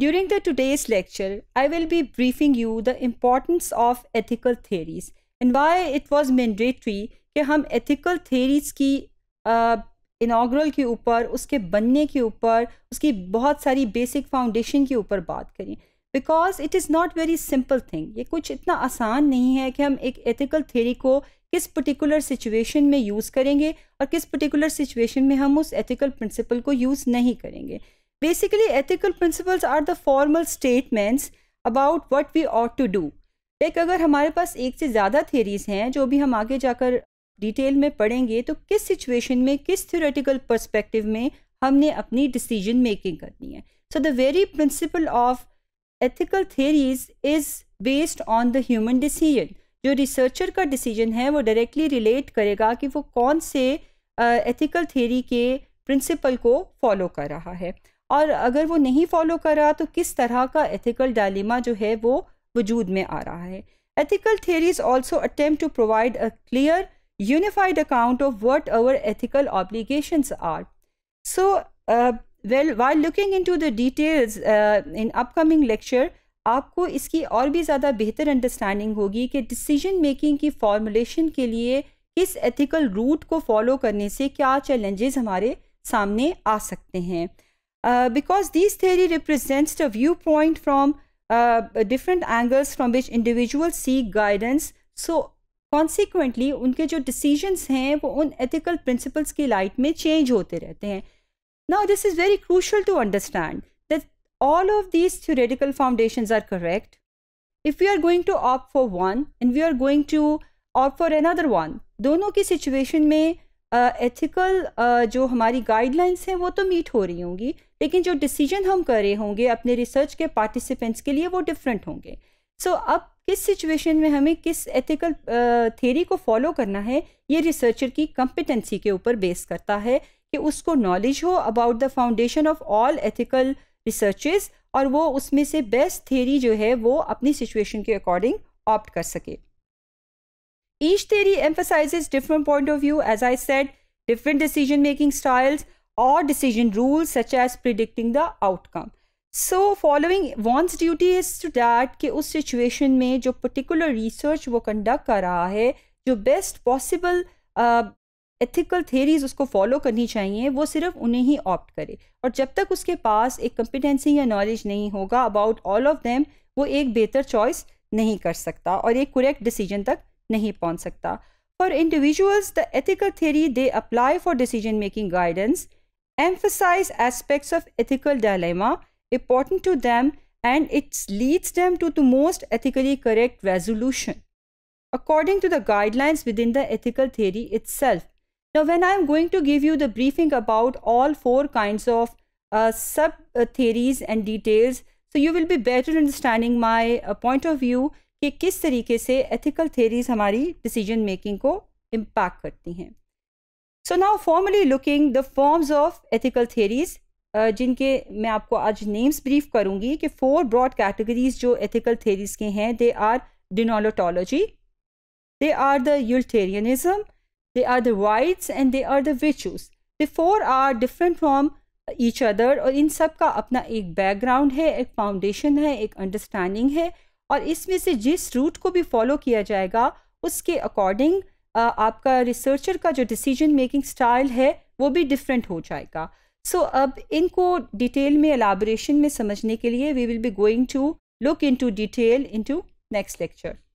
During the today's lecture, I will be briefing you the importance of ethical theories and why it was mandatory कि हम ethical theories की inaugural के ऊपर उसके बनने के ऊपर उसकी बहुत सारी बेसिक फाउंडेशन के ऊपर बात करें because it is not very simple thing ये कुछ इतना आसान नहीं है कि हम एक एथिकल थेरी को किस पर्टिकुलर सिचुएशन में यूज़ करेंगे और किस पर्टिकुलर सिचुएशन में हम उस एथिकल प्रिंसिपल को यूज़ नहीं करेंगे Basically, ethical principles are the formal statements about what we ought to do. Like अगर हमारे पास एक से ज़्यादा थेरीज हैं जो भी हम आगे जाकर डिटेल में पढ़ेंगे तो किस सिचुएशन में किस थ्योरेटिकल परस्पेक्टिव में हमने अपनी डिसीजन मेकिंग करनी है so the very principle of ethical theories is based on the human decision जो रिसर्चर का डिसीजन है वो डायरेक्टली रिलेट करेगा कि वो कौन से एथिकल uh, थेरी के प्रिंसिपल को फॉलो कर रहा है और अगर वो नहीं फॉलो कर रहा तो किस तरह का एथिकल डायलिमा जो है वो वजूद में आ रहा है ethical theories also attempt to provide a clear unified account of what our ethical obligation are so well why looking into the details in upcoming lecture आपको इसकी और भी ज़्यादा बेहतर अंडरस्टैंडिंग होगी कि डिसीजन मेकिंग की फॉर्मुलेशन के लिए किस एथिकल रूट को फॉलो करने से क्या चैलेंजेस हमारे सामने आ सकते हैं Uh, because this theory represents the viewpoint from uh, uh, different angles from which individuals seek guidance. So consequently, unke jo decisions hain, wo un ethical principles ki light mein change hote rehte hain. Now this is very crucial to understand that all of these theoretical foundations are correct. If we are going to opt for one and we are going to opt for another one, dono ki situation mein ethical uh, jo hamari guidelines hain, wo to meet ho rahi लेकिन जो decision हम कर रहे होंगे अपने research के participants के लिए वो डिफरेंट होंगे सो so, अब किस सिचुएशन में हमें किस एथिकल थेरी को फॉलो करना है ये रिसर्चर की कंपिटेंसी के ऊपर बेस करता है कि उसको नॉलेज हो about the foundation of all ethical researches और वो उसमें से बेस्ट थेरी जो है वो अपनी सिचुएशन के अकॉर्डिंग ऑप्ट कर सके each theory emphasize different point of view as I set different decision making styles or decision rules such as predicting the outcome. So following one's duty is to that कि उस situation में जो particular research वो conduct कर रहा है जो best possible ethical theories उसको फॉलो करनी चाहिए वो सिर्फ उन्हें ही ऑप्ट करे और जब तक उसके पास एक कम्पिटेंसी या नॉलेज नहीं होगा अबाउट ऑल ऑफ देम वो एक बेहतर चॉइस नहीं कर सकता और एक करेक्ट डिसीजन तक नहीं पहुंच सकता for individuals the ethical theory they apply for decision making guidance emphasize aspects of ethical dilemma important to them and it leads them to the most ethically correct resolution according to the guidelines within the ethical theory itself. Now, when I am going to give you the briefing about all four kinds of uh, sub uh, theories and details, so you will be better understanding my uh, point of view कि किस तरीके से ethical theories हमारी decision making को impact करती हैं so now formally looking the forms of ethical theories जिनके मैं आपको आज नेम्स ब्रीफ करूंगी कि फोर ब्रॉड कैटेगरीज जो एथिकल थेरीज के हैं they are deontology they are the utilitarianism they are the rights and they are the विचूज they four are different from each other और इन सब का अपना एक बैकग्राउंड है एक फाउंडेशन है एक अंडरस्टैंडिंग है और इसमें से जिस रूट को भी फॉलो किया जाएगा उसके अकॉर्डिंग आपका रिसर्चर का जो डिसीजन मेकिंग स्टाइल है वो भी डिफरेंट हो जाएगा सो so, अब इनको डिटेल में एलाबोरेशन में समझने के लिए we will be going to look into detail in to next lecture